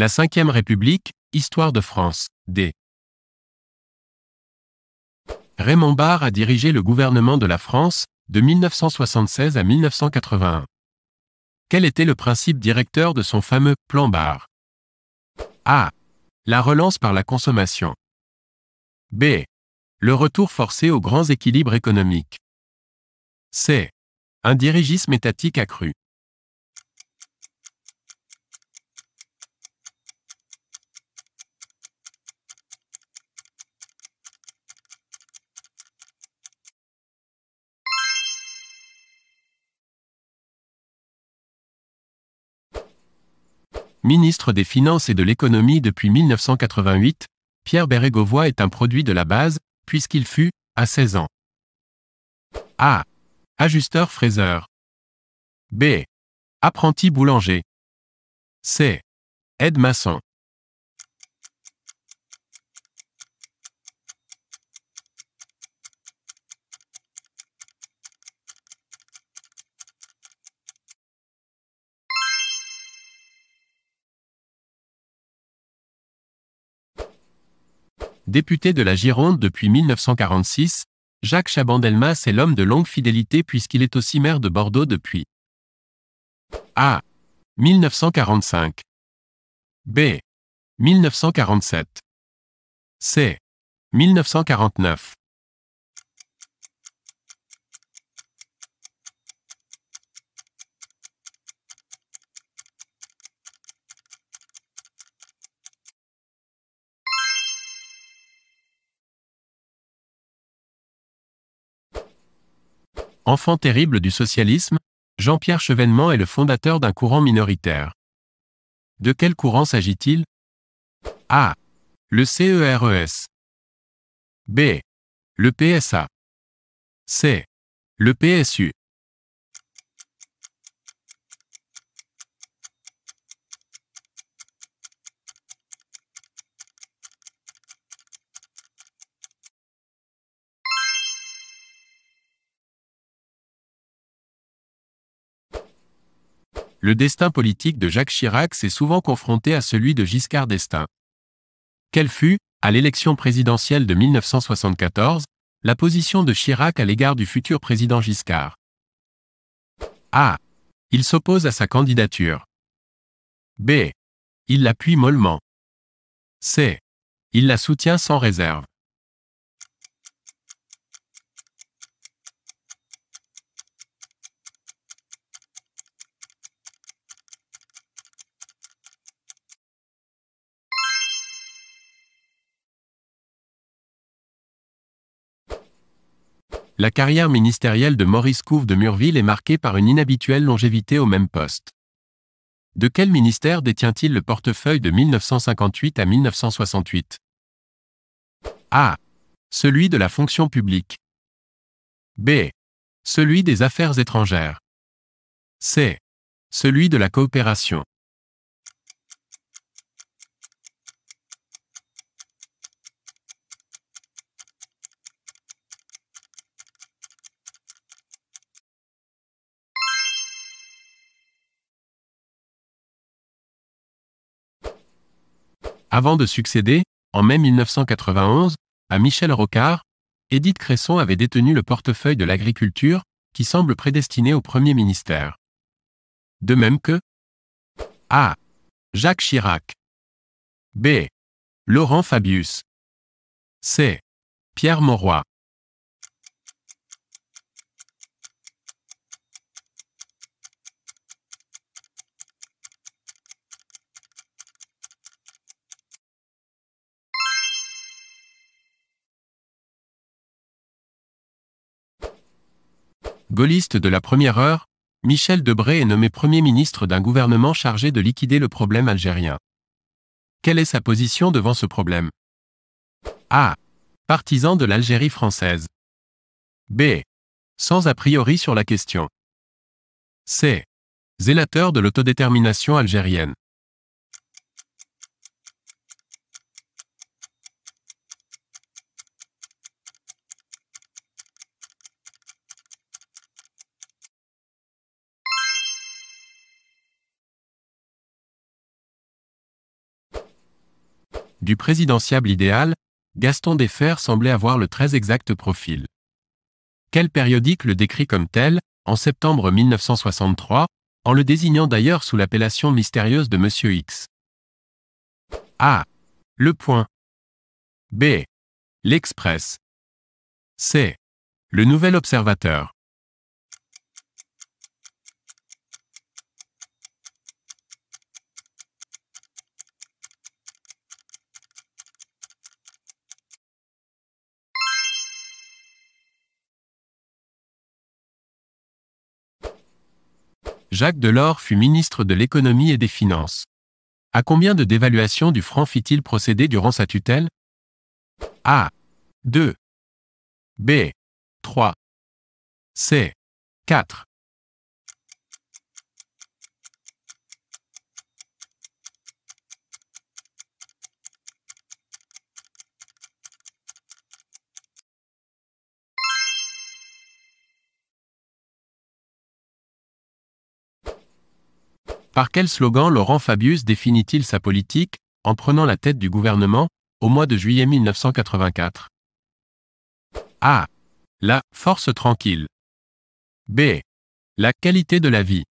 La Ve République, Histoire de France, D. Raymond Barre a dirigé le gouvernement de la France, de 1976 à 1981. Quel était le principe directeur de son fameux plan Barre A. La relance par la consommation. B. Le retour forcé aux grands équilibres économiques. C. Un dirigisme étatique accru. ministre des Finances et de l'Économie depuis 1988, Pierre Bérégovoy est un produit de la base, puisqu'il fut, à 16 ans. A. Ajusteur fraiseur. B. Apprenti boulanger. C. Aide maçon. Député de la Gironde depuis 1946, Jacques Chabandelmas est l'homme de longue fidélité puisqu'il est aussi maire de Bordeaux depuis A. 1945 B. 1947 C. 1949 Enfant terrible du socialisme, Jean-Pierre Chevènement est le fondateur d'un courant minoritaire. De quel courant s'agit-il A. Le CERES. B. Le PSA. C. Le PSU. le destin politique de Jacques Chirac s'est souvent confronté à celui de Giscard d'Estaing. Quelle fut, à l'élection présidentielle de 1974, la position de Chirac à l'égard du futur président Giscard A. Il s'oppose à sa candidature. B. Il l'appuie mollement. C. Il la soutient sans réserve. La carrière ministérielle de Maurice Couve de Murville est marquée par une inhabituelle longévité au même poste. De quel ministère détient-il le portefeuille de 1958 à 1968 A. Celui de la fonction publique. B. Celui des affaires étrangères. C. Celui de la coopération. Avant de succéder, en mai 1991, à Michel Rocard, Édith Cresson avait détenu le portefeuille de l'agriculture, qui semble prédestiné au Premier ministère. De même que A. Jacques Chirac B. Laurent Fabius C. Pierre Mauroy de la première heure, Michel Debré est nommé Premier ministre d'un gouvernement chargé de liquider le problème algérien. Quelle est sa position devant ce problème A. Partisan de l'Algérie française. B. Sans a priori sur la question. C. Zélateur de l'autodétermination algérienne. du présidentiable idéal, Gaston desfers semblait avoir le très exact profil. Quel périodique le décrit comme tel, en septembre 1963, en le désignant d'ailleurs sous l'appellation mystérieuse de Monsieur X. A. Le Point. B. L'Express. C. Le Nouvel Observateur. Jacques Delors fut ministre de l'économie et des finances. À combien de dévaluations du franc fit-il procéder durant sa tutelle A. 2. B. 3. C. 4. Par quel slogan Laurent Fabius définit-il sa politique, en prenant la tête du gouvernement, au mois de juillet 1984 A. La force tranquille. B. La qualité de la vie.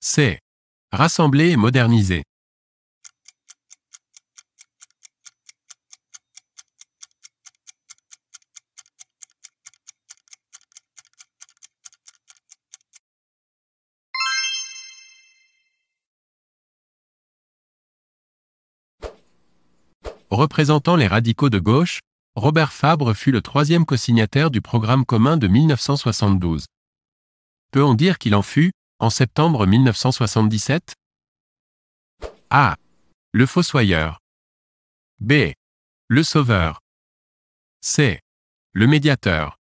C. Rassembler et moderniser. Représentant les radicaux de gauche, Robert Fabre fut le troisième co-signataire du programme commun de 1972. Peut-on dire qu'il en fut, en septembre 1977 A. Le Fossoyeur. B. Le Sauveur. C. Le Médiateur.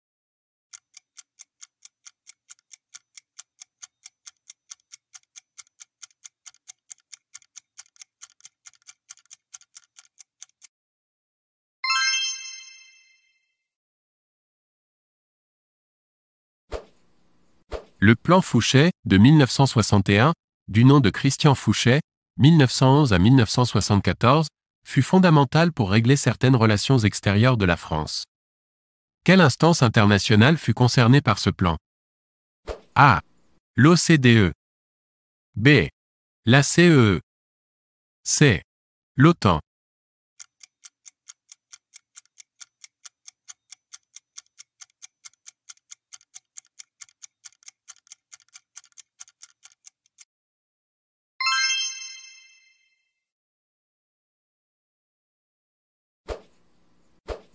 Le plan Fouché, de 1961, du nom de Christian Fouché, 1911 à 1974, fut fondamental pour régler certaines relations extérieures de la France. Quelle instance internationale fut concernée par ce plan A. L'OCDE. B. La CEE. E. C. L'OTAN.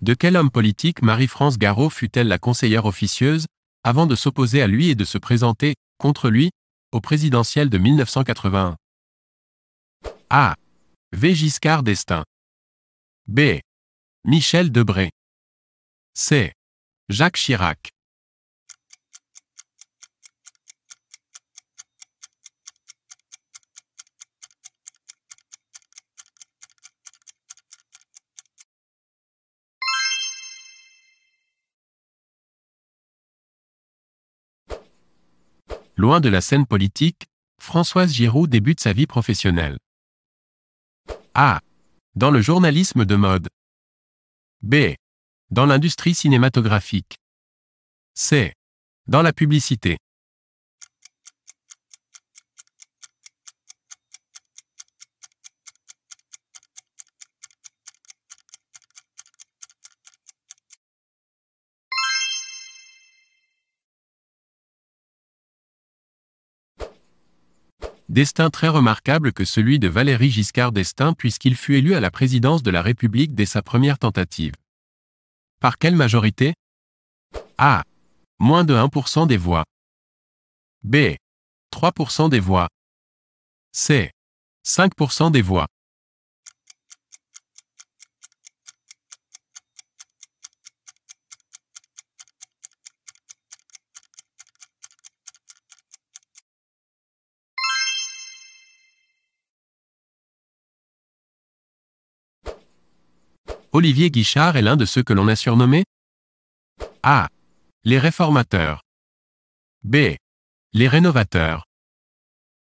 De quel homme politique Marie-France Garot fut-elle la conseillère officieuse, avant de s'opposer à lui et de se présenter, contre lui, au présidentiel de 1981 A. V. Giscard d'Estaing B. Michel Debré C. Jacques Chirac Loin de la scène politique, Françoise Giroud débute sa vie professionnelle. A. Dans le journalisme de mode. B. Dans l'industrie cinématographique. C. Dans la publicité. Destin très remarquable que celui de Valéry Giscard d'Estaing puisqu'il fut élu à la présidence de la République dès sa première tentative. Par quelle majorité A. Moins de 1% des voix. B. 3% des voix. C. 5% des voix. Olivier Guichard est l'un de ceux que l'on a surnommé A. Les réformateurs. B. Les rénovateurs.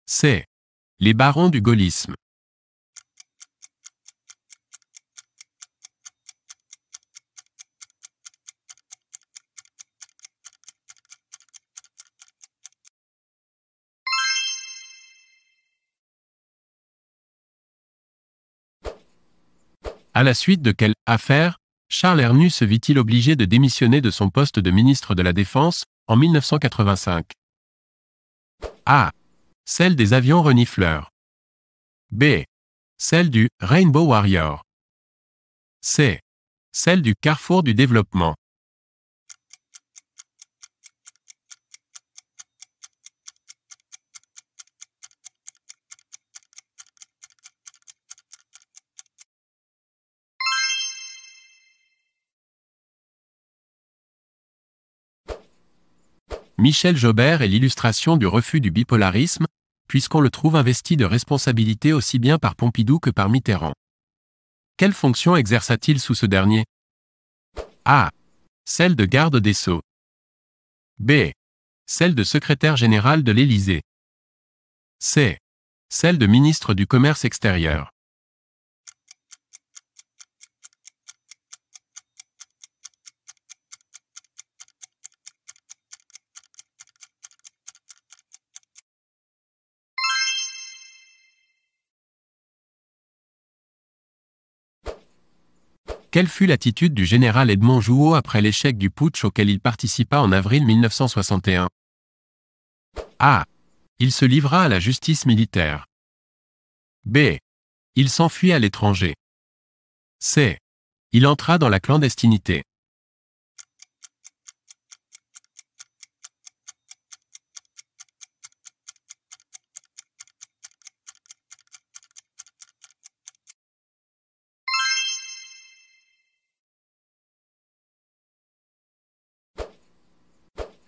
C. Les barons du gaullisme. À la suite de quelle affaire Charles Hernu se vit-il obligé de démissionner de son poste de ministre de la Défense en 1985 A. Celle des avions renifleurs. B. Celle du Rainbow Warrior. C. Celle du carrefour du développement. Michel Jobert est l'illustration du refus du bipolarisme, puisqu'on le trouve investi de responsabilités aussi bien par Pompidou que par Mitterrand. Quelle fonction exerça-t-il sous ce dernier A. Celle de garde des sceaux. B. Celle de secrétaire général de l'Élysée. C. Celle de ministre du Commerce extérieur. Quelle fut l'attitude du général Edmond Jouot après l'échec du putsch auquel il participa en avril 1961 A. Il se livra à la justice militaire. B. Il s'enfuit à l'étranger. C. Il entra dans la clandestinité.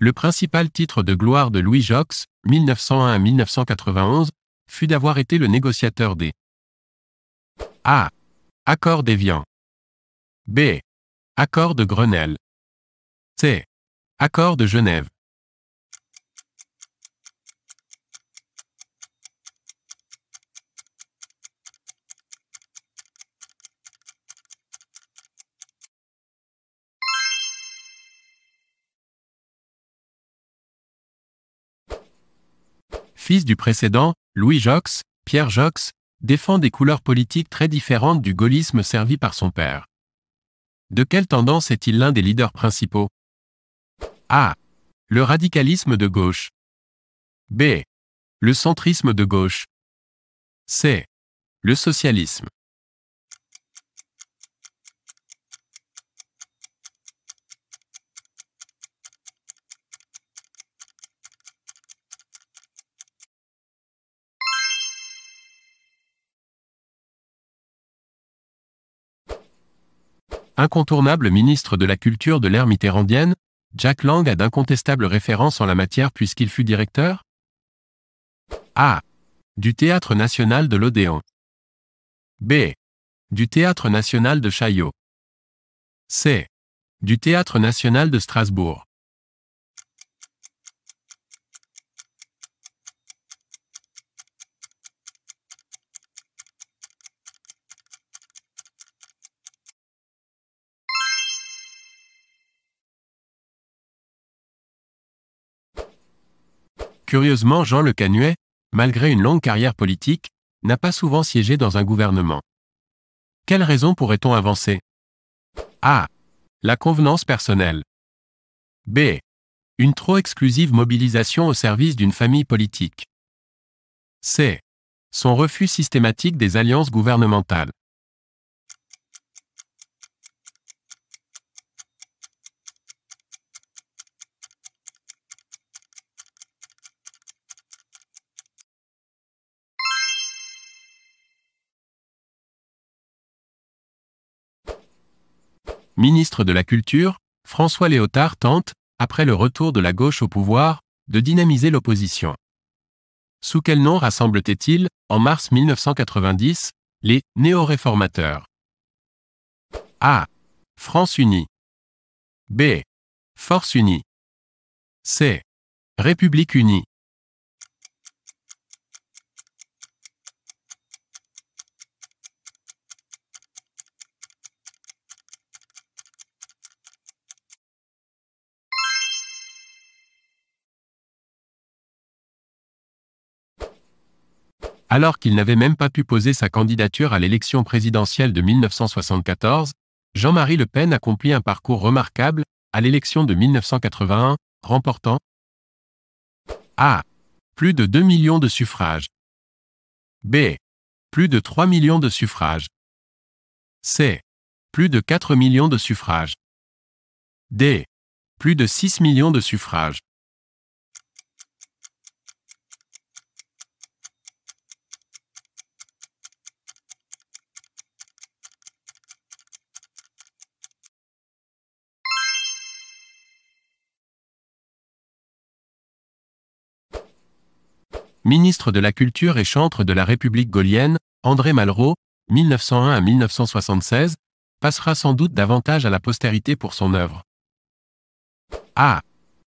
Le principal titre de gloire de Louis Jox, 1901 1991, fut d'avoir été le négociateur des A. Accord d'Evian B. Accord de Grenelle. C. Accord de Genève. fils du précédent, Louis Jox, Pierre Jox, défend des couleurs politiques très différentes du gaullisme servi par son père. De quelle tendance est-il l'un des leaders principaux A. Le radicalisme de gauche. B. Le centrisme de gauche. C. Le socialisme. Incontournable ministre de la Culture de l'ère mitterrandienne, Jack Lang a d'incontestables références en la matière puisqu'il fut directeur A. Du Théâtre national de l'Odéon. B. Du Théâtre national de Chaillot. C. Du Théâtre national de Strasbourg. Curieusement Jean Le Canuet, malgré une longue carrière politique, n'a pas souvent siégé dans un gouvernement. Quelle raison pourrait-on avancer A. La convenance personnelle. B. Une trop exclusive mobilisation au service d'une famille politique. C. Son refus systématique des alliances gouvernementales. ministre de la Culture, François Léotard tente, après le retour de la gauche au pouvoir, de dynamiser l'opposition. Sous quel nom rassemble-t-il, en mars 1990, les néo-réformateurs A. France Unie. B. Force Unie. C. République Unie. alors qu'il n'avait même pas pu poser sa candidature à l'élection présidentielle de 1974, Jean-Marie Le Pen accomplit un parcours remarquable à l'élection de 1981, remportant A. Plus de 2 millions de suffrages. B. Plus de 3 millions de suffrages. C. Plus de 4 millions de suffrages. D. Plus de 6 millions de suffrages. ministre de la Culture et chantre de la République gaulienne, André Malraux, 1901 à 1976, passera sans doute davantage à la postérité pour son œuvre. A.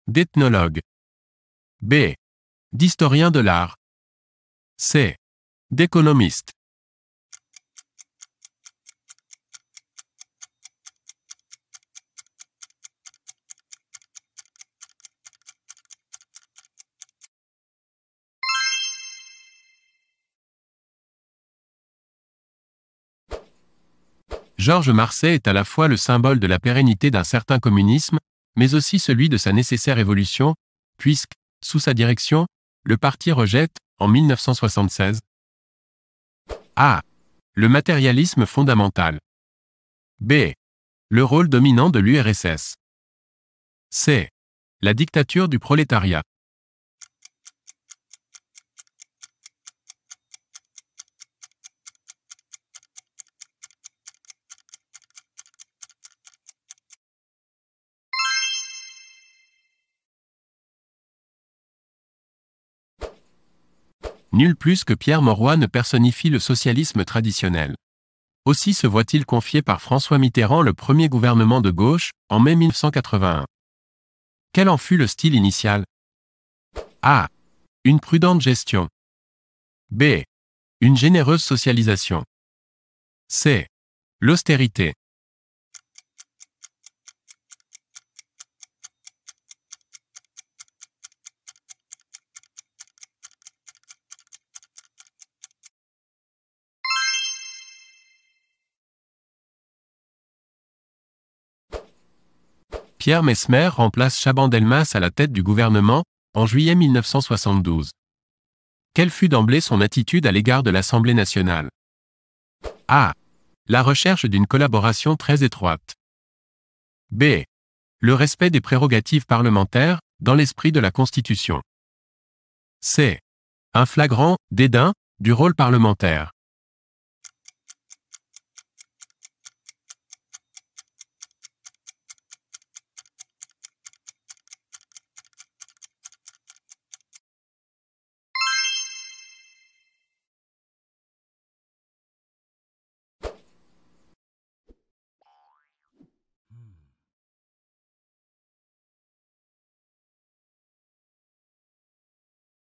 D'ethnologue. B. D'historien de l'art. C. D'économiste. Georges Marseille est à la fois le symbole de la pérennité d'un certain communisme, mais aussi celui de sa nécessaire évolution, puisque, sous sa direction, le parti rejette, en 1976, A. Le matérialisme fondamental. B. Le rôle dominant de l'URSS. C. La dictature du prolétariat. Nul plus que Pierre Moroy ne personnifie le socialisme traditionnel. Aussi se voit-il confié par François Mitterrand le premier gouvernement de gauche, en mai 1981. Quel en fut le style initial A. Une prudente gestion. B. Une généreuse socialisation. C. L'austérité. Pierre Messmer remplace Chaban-Delmas à la tête du gouvernement, en juillet 1972. Quelle fut d'emblée son attitude à l'égard de l'Assemblée nationale A. La recherche d'une collaboration très étroite. B. Le respect des prérogatives parlementaires, dans l'esprit de la Constitution. C. Un flagrant dédain du rôle parlementaire.